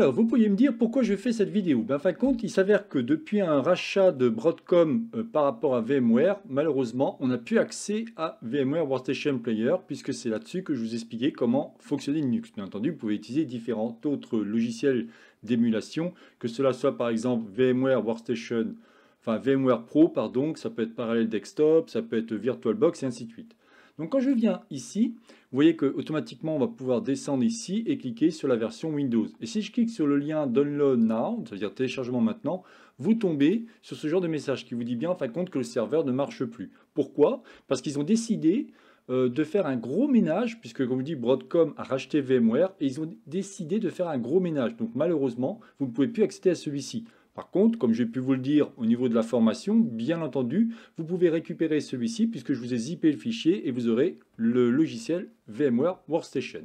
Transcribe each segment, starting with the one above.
Alors, vous pourriez me dire pourquoi je fais cette vidéo ben, Fin de compte, il s'avère que depuis un rachat de Broadcom euh, par rapport à VMware, malheureusement, on n'a plus accès à VMware Workstation Player, puisque c'est là-dessus que je vous expliquais comment fonctionner Linux. Bien entendu, vous pouvez utiliser différents autres logiciels d'émulation, que cela soit par exemple VMware Workstation, enfin VMware Pro, pardon, ça peut être Parallel Desktop, ça peut être VirtualBox, et ainsi de suite. Donc quand je viens ici, vous voyez qu'automatiquement on va pouvoir descendre ici et cliquer sur la version Windows. Et si je clique sur le lien Download Now, c'est-à-dire téléchargement maintenant, vous tombez sur ce genre de message qui vous dit bien en fin de compte que le serveur ne marche plus. Pourquoi Parce qu'ils ont décidé euh, de faire un gros ménage, puisque comme vous dis Broadcom a racheté VMware et ils ont décidé de faire un gros ménage. Donc malheureusement, vous ne pouvez plus accéder à celui-ci. Par contre, comme j'ai pu vous le dire au niveau de la formation, bien entendu, vous pouvez récupérer celui-ci puisque je vous ai zippé le fichier et vous aurez le logiciel VMware Workstation.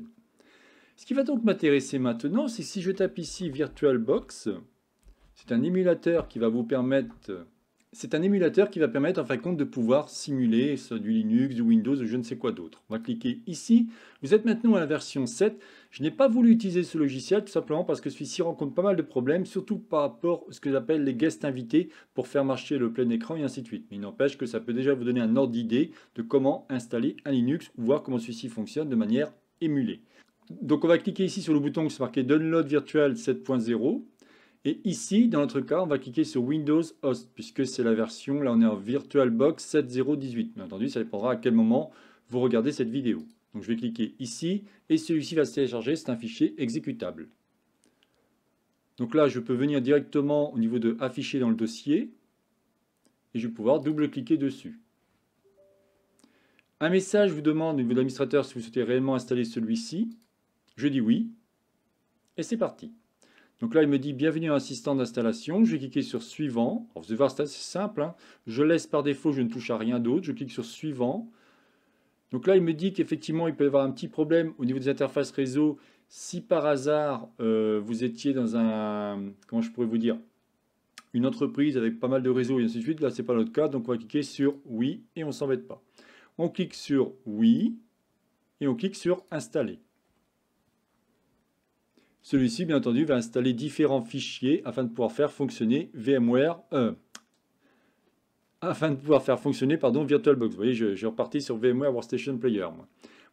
Ce qui va donc m'intéresser maintenant, c'est si je tape ici VirtualBox, c'est un émulateur qui va vous permettre c'est un émulateur qui va permettre en fin de compte de pouvoir simuler du Linux, du Windows ou je ne sais quoi d'autre. On va cliquer ici. Vous êtes maintenant à la version 7. Je n'ai pas voulu utiliser ce logiciel tout simplement parce que celui-ci rencontre pas mal de problèmes, surtout par rapport à ce que j'appelle les guests invités pour faire marcher le plein écran et ainsi de suite. Mais il n'empêche que ça peut déjà vous donner un ordre d'idée de comment installer un Linux ou voir comment celui-ci fonctionne de manière émulée. Donc on va cliquer ici sur le bouton qui se marqué Download Virtual 7.0. Et ici, dans notre cas, on va cliquer sur Windows Host, puisque c'est la version, là on est en VirtualBox 7018. Bien entendu, ça dépendra à quel moment vous regardez cette vidéo. Donc je vais cliquer ici, et celui-ci va se télécharger, c'est un fichier exécutable. Donc là, je peux venir directement au niveau de Afficher dans le dossier, et je vais pouvoir double-cliquer dessus. Un message vous demande au niveau de l'administrateur si vous souhaitez réellement installer celui-ci. Je dis oui, et c'est parti. Donc là, il me dit bienvenue à assistant d'installation. Je vais cliquer sur suivant. vous allez voir, c'est assez simple. Hein. Je laisse par défaut, je ne touche à rien d'autre. Je clique sur suivant. Donc là, il me dit qu'effectivement, il peut y avoir un petit problème au niveau des interfaces réseau si par hasard euh, vous étiez dans un, comment je pourrais vous dire, une entreprise avec pas mal de réseaux et ainsi de suite. Là, ce n'est pas notre cas, donc on va cliquer sur oui et on ne s'embête pas. On clique sur oui et on clique sur installer. Celui-ci, bien entendu, va installer différents fichiers afin de pouvoir faire fonctionner VMware. afin de pouvoir faire fonctionner pardon, VirtualBox. Vous voyez, je, je sur VMware Workstation Player.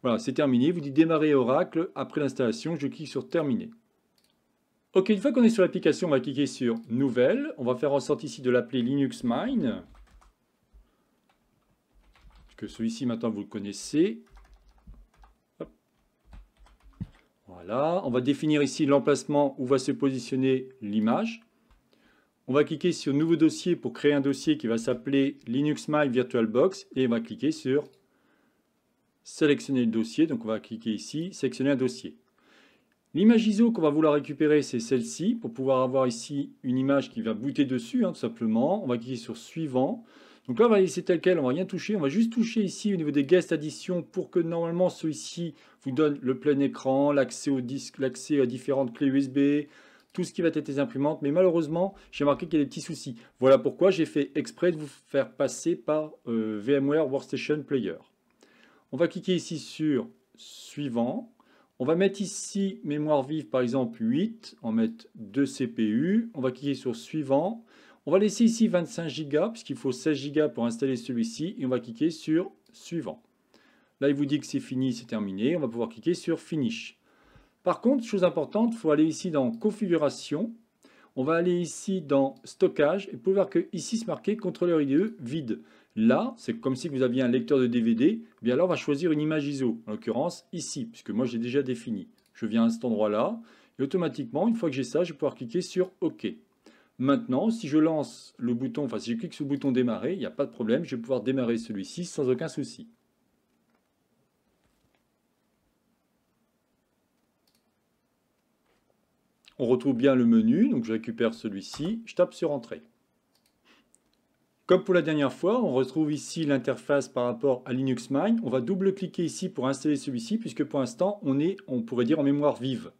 Voilà, c'est terminé. Vous dites démarrer Oracle. Après l'installation, je clique sur terminer. Ok, une fois qu'on est sur l'application, on va cliquer sur Nouvelle. On va faire en sorte ici de l'appeler Linux Mine. que celui-ci, maintenant, vous le connaissez. Voilà, on va définir ici l'emplacement où va se positionner l'image. On va cliquer sur Nouveau dossier pour créer un dossier qui va s'appeler Linux My VirtualBox et on va cliquer sur Sélectionner le dossier. Donc on va cliquer ici, Sélectionner un dossier. L'image ISO qu'on va vouloir récupérer, c'est celle-ci pour pouvoir avoir ici une image qui va booter dessus, hein, tout simplement. On va cliquer sur Suivant. Donc là, on va laisser tel quel, on ne va rien toucher. On va juste toucher ici au niveau des guest additions pour que normalement celui-ci vous donne le plein écran, l'accès au disque, l'accès à différentes clés USB, tout ce qui va être les imprimantes. Mais malheureusement, j'ai marqué qu'il y a des petits soucis. Voilà pourquoi j'ai fait exprès de vous faire passer par euh, VMware Workstation Player. On va cliquer ici sur suivant. On va mettre ici mémoire vive par exemple 8, on va mettre 2 CPU, on va cliquer sur suivant, on va laisser ici 25 Go puisqu'il faut 16 Go pour installer celui-ci, et on va cliquer sur Suivant. Là, il vous dit que c'est fini, c'est terminé. On va pouvoir cliquer sur Finish. Par contre, chose importante, il faut aller ici dans Configuration. On va aller ici dans Stockage, et vous pouvez voir que ici, c'est marqué Contrôleur IDE vide. Là, c'est comme si vous aviez un lecteur de DVD. Et eh bien là, on va choisir une image ISO, en l'occurrence ici, puisque moi, j'ai déjà défini. Je viens à cet endroit-là, et automatiquement, une fois que j'ai ça, je vais pouvoir cliquer sur OK. Maintenant, si je lance le bouton, enfin si je clique sur le bouton démarrer, il n'y a pas de problème, je vais pouvoir démarrer celui-ci sans aucun souci. On retrouve bien le menu, donc je récupère celui-ci, je tape sur Entrée. Comme pour la dernière fois, on retrouve ici l'interface par rapport à Linux Mine. On va double-cliquer ici pour installer celui-ci, puisque pour l'instant, on est, on pourrait dire, en mémoire vive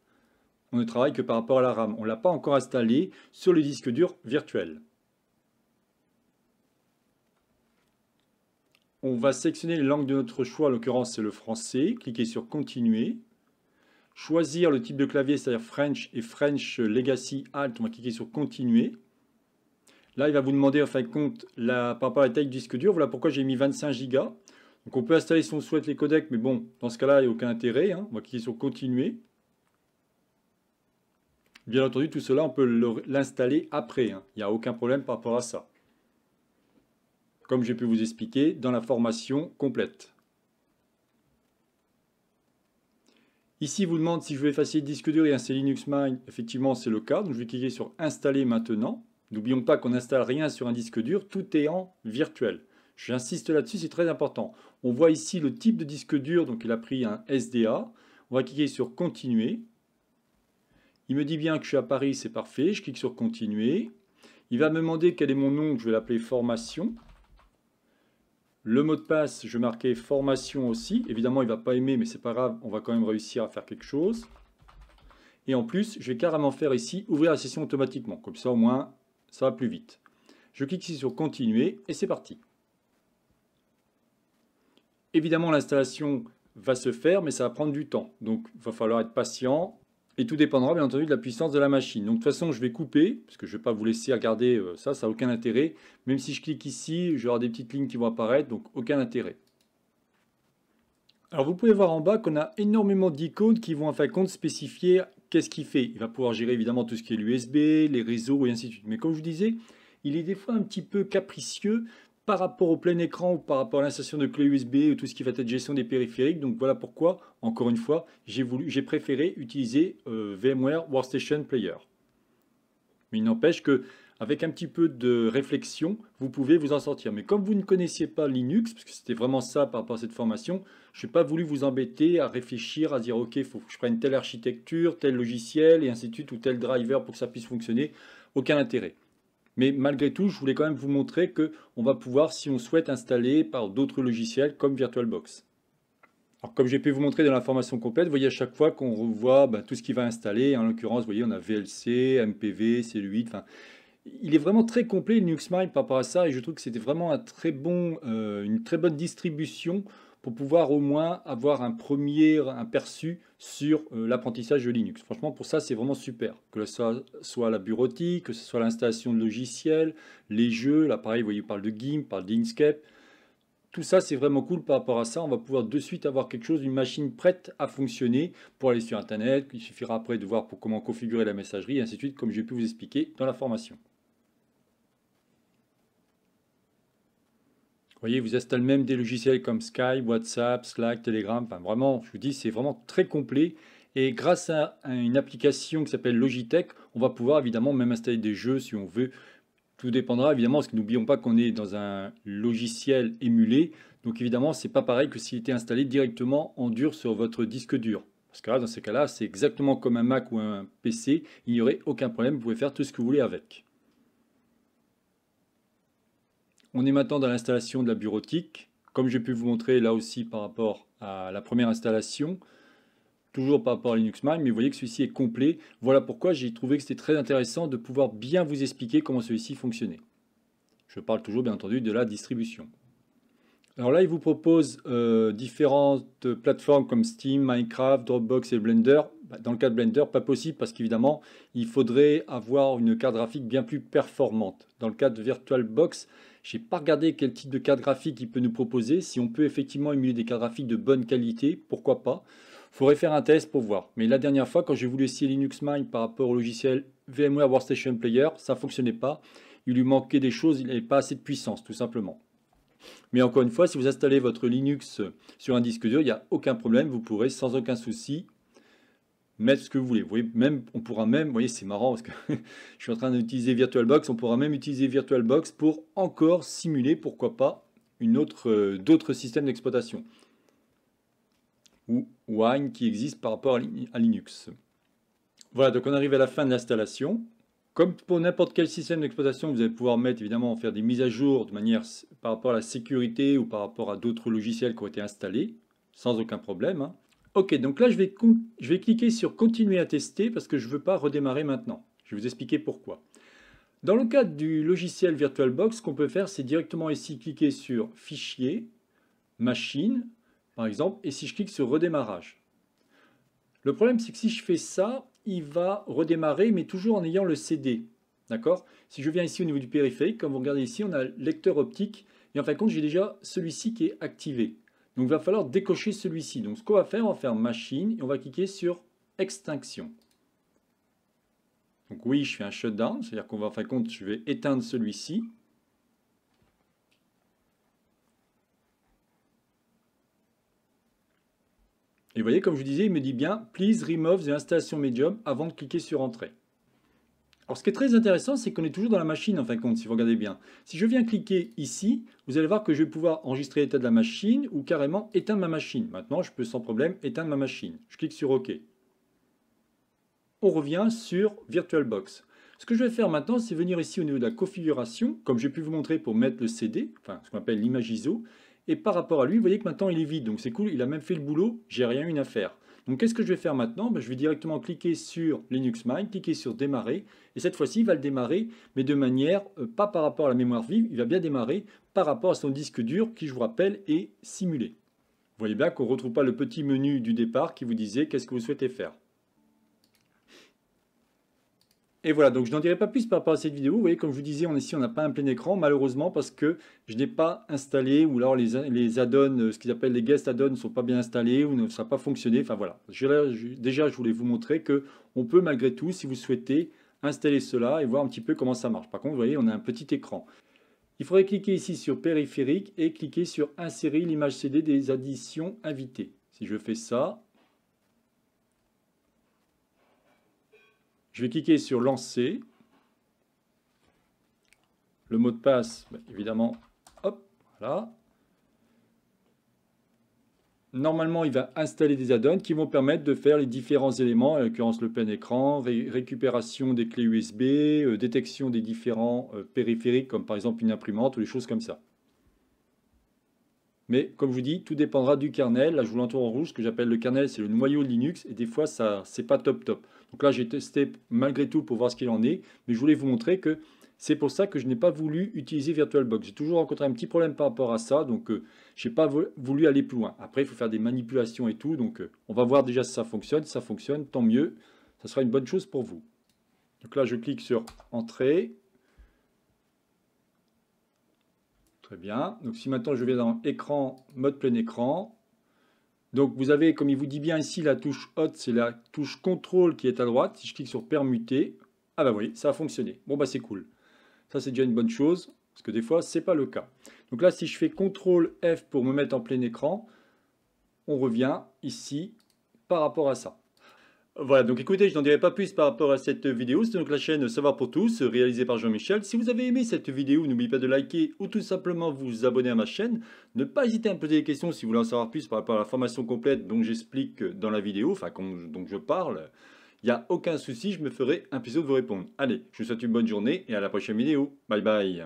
on ne travaille que par rapport à la RAM. On ne l'a pas encore installé sur le disque dur virtuel. On va sélectionner les langues de notre choix, en l'occurrence c'est le français. Cliquez sur Continuer. Choisir le type de clavier, c'est-à-dire French et French Legacy Alt. On va cliquer sur Continuer. Là, il va vous demander, en fin de compte, la, par rapport à la taille du disque dur. Voilà pourquoi j'ai mis 25 Go. Donc on peut installer si on souhaite les codecs, mais bon, dans ce cas-là, il n'y a aucun intérêt. Hein. On va cliquer sur Continuer. Bien entendu, tout cela, on peut l'installer après. Hein. Il n'y a aucun problème par rapport à ça. Comme j'ai pu vous expliquer dans la formation complète. Ici, il vous demande si je veux effacer le disque dur et installer Linux Mint. Effectivement, c'est le cas. Donc, je vais cliquer sur Installer maintenant. N'oublions pas qu'on n'installe rien sur un disque dur. Tout est en virtuel. J'insiste là-dessus, c'est très important. On voit ici le type de disque dur. Donc, il a pris un SDA. On va cliquer sur Continuer. Il me dit bien que je suis à Paris, c'est parfait. Je clique sur continuer. Il va me demander quel est mon nom, je vais l'appeler formation. Le mot de passe, je marquer formation aussi. Évidemment, il ne va pas aimer, mais c'est pas grave, on va quand même réussir à faire quelque chose. Et en plus, je vais carrément faire ici ouvrir la session automatiquement. Comme ça, au moins, ça va plus vite. Je clique ici sur continuer et c'est parti. Évidemment, l'installation va se faire, mais ça va prendre du temps. Donc, il va falloir être patient, et tout dépendra bien entendu de la puissance de la machine. Donc de toute façon, je vais couper, parce que je ne vais pas vous laisser regarder euh, ça, ça n'a aucun intérêt. Même si je clique ici, je vais avoir des petites lignes qui vont apparaître, donc aucun intérêt. Alors vous pouvez voir en bas qu'on a énormément d'icônes qui vont en fin de compte spécifier qu'est-ce qu'il fait. Il va pouvoir gérer évidemment tout ce qui est l'USB, les réseaux et ainsi de suite. Mais comme je vous disais, il est des fois un petit peu capricieux par rapport au plein écran ou par rapport à l'installation de clé USB ou tout ce qui va être gestion des périphériques. Donc voilà pourquoi, encore une fois, j'ai voulu, j'ai préféré utiliser euh, VMware Workstation Player. Mais il n'empêche que avec un petit peu de réflexion, vous pouvez vous en sortir. Mais comme vous ne connaissiez pas Linux, parce que c'était vraiment ça par rapport à cette formation, je n'ai pas voulu vous embêter à réfléchir, à dire ok, il faut que je prenne telle architecture, tel logiciel, et ainsi de suite, ou tel driver pour que ça puisse fonctionner. Aucun intérêt. Mais malgré tout, je voulais quand même vous montrer qu'on va pouvoir, si on souhaite, installer par d'autres logiciels comme VirtualBox. Alors, comme j'ai pu vous montrer dans l'information complète, vous voyez à chaque fois qu'on revoit bah, tout ce qui va installer. En l'occurrence, vous voyez, on a VLC, MPV, CL8. Enfin, il est vraiment très complet Linux Mint par rapport à ça, et je trouve que c'était vraiment très euh, une très bonne distribution pour pouvoir au moins avoir un premier aperçu sur euh, l'apprentissage de Linux. Franchement, pour ça, c'est vraiment super. Que ce soit, la bureautique, que ce soit l'installation de logiciels, les jeux, l'appareil, vous voyez, parle de GIMP, parle d'Inkscape. Tout ça, c'est vraiment cool par rapport à ça. On va pouvoir de suite avoir quelque chose, une machine prête à fonctionner pour aller sur Internet. Il suffira après de voir pour comment configurer la messagerie, et ainsi de suite, comme j'ai pu vous expliquer dans la formation. voyez, vous installez même des logiciels comme Skype, WhatsApp, Slack, Telegram. Enfin, vraiment, je vous dis, c'est vraiment très complet. Et grâce à une application qui s'appelle Logitech, on va pouvoir évidemment même installer des jeux si on veut. Tout dépendra évidemment, parce que n'oublions pas qu'on est dans un logiciel émulé. Donc évidemment, c'est pas pareil que s'il était installé directement en dur sur votre disque dur. Parce que là, dans ces cas-là, c'est exactement comme un Mac ou un PC. Il n'y aurait aucun problème. Vous pouvez faire tout ce que vous voulez avec. On est maintenant dans l'installation de la bureautique. Comme j'ai pu vous montrer là aussi par rapport à la première installation, toujours par rapport à Linux Mint, mais vous voyez que celui-ci est complet. Voilà pourquoi j'ai trouvé que c'était très intéressant de pouvoir bien vous expliquer comment celui-ci fonctionnait. Je parle toujours bien entendu de la distribution. Alors là, il vous propose euh, différentes plateformes comme Steam, Minecraft, Dropbox et Blender. Bah, dans le cas de Blender, pas possible parce qu'évidemment, il faudrait avoir une carte graphique bien plus performante. Dans le cas de VirtualBox, je n'ai pas regardé quel type de carte graphique il peut nous proposer. Si on peut effectivement émuler des cartes graphiques de bonne qualité, pourquoi pas Il Faudrait faire un test pour voir. Mais la dernière fois, quand j'ai voulu essayer Linux Mind par rapport au logiciel VMware Workstation Player, ça ne fonctionnait pas. Il lui manquait des choses, il n'avait pas assez de puissance, tout simplement. Mais encore une fois, si vous installez votre Linux sur un disque dur, il n'y a aucun problème, vous pourrez sans aucun souci mettre ce que vous voulez. Vous voyez, même, on pourra même, vous voyez, c'est marrant parce que je suis en train d'utiliser VirtualBox, on pourra même utiliser VirtualBox pour encore simuler, pourquoi pas, une autre, euh, d'autres systèmes d'exploitation. Ou Wine qui existe par rapport à Linux. Voilà, donc on arrive à la fin de l'installation. Comme pour n'importe quel système d'exploitation, vous allez pouvoir mettre, évidemment, faire des mises à jour de manière par rapport à la sécurité ou par rapport à d'autres logiciels qui ont été installés, sans aucun problème. Hein. Ok, donc là, je vais, cliquer sur Continuer à tester parce que je ne veux pas redémarrer maintenant. Je vais vous expliquer pourquoi. Dans le cadre du logiciel VirtualBox, ce qu'on peut faire, c'est directement ici cliquer sur Fichier, Machine, par exemple, et si je clique sur Redémarrage. Le problème, c'est que si je fais ça, il va redémarrer, mais toujours en ayant le CD. D'accord Si je viens ici au niveau du périphérique, comme vous regardez ici, on a lecteur optique, et en fin de compte, j'ai déjà celui-ci qui est activé. Donc il va falloir décocher celui-ci. Donc ce qu'on va faire, on va faire machine et on va cliquer sur extinction. Donc oui, je fais un shutdown, c'est-à-dire qu'on va faire compte, je vais éteindre celui-ci. Et vous voyez, comme je vous disais, il me dit bien « Please remove the installation medium » avant de cliquer sur « Entrée ». Alors ce qui est très intéressant, c'est qu'on est toujours dans la machine en fin de compte, si vous regardez bien. Si je viens cliquer ici, vous allez voir que je vais pouvoir enregistrer l'état de la machine ou carrément éteindre ma machine. Maintenant, je peux sans problème éteindre ma machine. Je clique sur OK. On revient sur VirtualBox. Ce que je vais faire maintenant, c'est venir ici au niveau de la configuration, comme j'ai pu vous montrer pour mettre le CD, enfin ce qu'on appelle l'image ISO, et par rapport à lui, vous voyez que maintenant il est vide, donc c'est cool, il a même fait le boulot, j'ai rien eu à faire. Donc qu'est-ce que je vais faire maintenant ben, Je vais directement cliquer sur Linux Mint, cliquer sur démarrer, et cette fois-ci il va le démarrer, mais de manière, euh, pas par rapport à la mémoire vive, il va bien démarrer par rapport à son disque dur qui, je vous rappelle, est simulé. Vous voyez bien qu'on ne retrouve pas le petit menu du départ qui vous disait qu'est-ce que vous souhaitez faire. Et voilà, donc je n'en dirai pas plus par rapport à cette vidéo. Vous voyez, comme je vous disais, on est ici, on n'a pas un plein écran, malheureusement, parce que je n'ai pas installé, ou alors les, les add-ons, ce qu'ils appellent les guest add-ons, ne sont pas bien installés, ou ne sera pas fonctionné. Enfin voilà, déjà, je voulais vous montrer que on peut malgré tout, si vous souhaitez, installer cela et voir un petit peu comment ça marche. Par contre, vous voyez, on a un petit écran. Il faudrait cliquer ici sur périphérique et cliquer sur insérer l'image CD des additions invitées. Si je fais ça, Je vais cliquer sur lancer. Le mot de passe, bah, évidemment, hop, voilà. Normalement, il va installer des add-ons qui vont permettre de faire les différents éléments, en l'occurrence le plein écran, récupération des clés USB, euh, détection des différents euh, périphériques, comme par exemple une imprimante ou des choses comme ça. Mais comme je vous dis, tout dépendra du kernel. Là, je vous l'entoure en rouge. Ce que j'appelle le kernel, c'est le noyau Linux. Et des fois, ça c'est pas top top. Donc là, j'ai testé malgré tout pour voir ce qu'il en est. Mais je voulais vous montrer que c'est pour ça que je n'ai pas voulu utiliser VirtualBox. J'ai toujours rencontré un petit problème par rapport à ça. Donc, euh, je n'ai pas voulu aller plus loin. Après, il faut faire des manipulations et tout. Donc, euh, on va voir déjà si ça fonctionne. Si ça fonctionne, tant mieux. Ça sera une bonne chose pour vous. Donc là, je clique sur Entrée. Très bien. Donc si maintenant je vais dans écran, mode plein écran, donc vous avez, comme il vous dit bien ici, la touche Hot, c'est la touche contrôle qui est à droite. Si je clique sur permuter, ah bah oui, ça a fonctionné. Bon bah c'est cool. Ça c'est déjà une bonne chose, parce que des fois c'est pas le cas. Donc là si je fais contrôle F pour me mettre en plein écran, on revient ici par rapport à ça. Voilà, donc écoutez, je n'en dirai pas plus par rapport à cette vidéo. C'est donc la chaîne Savoir pour tous, réalisée par Jean-Michel. Si vous avez aimé cette vidéo, n'oubliez pas de liker ou tout simplement vous abonner à ma chaîne. Ne pas hésiter à me poser des questions si vous voulez en savoir plus par rapport à la formation complète dont j'explique dans la vidéo, enfin dont je parle. Il n'y a aucun souci, je me ferai un plaisir de vous répondre. Allez, je vous souhaite une bonne journée et à la prochaine vidéo. Bye bye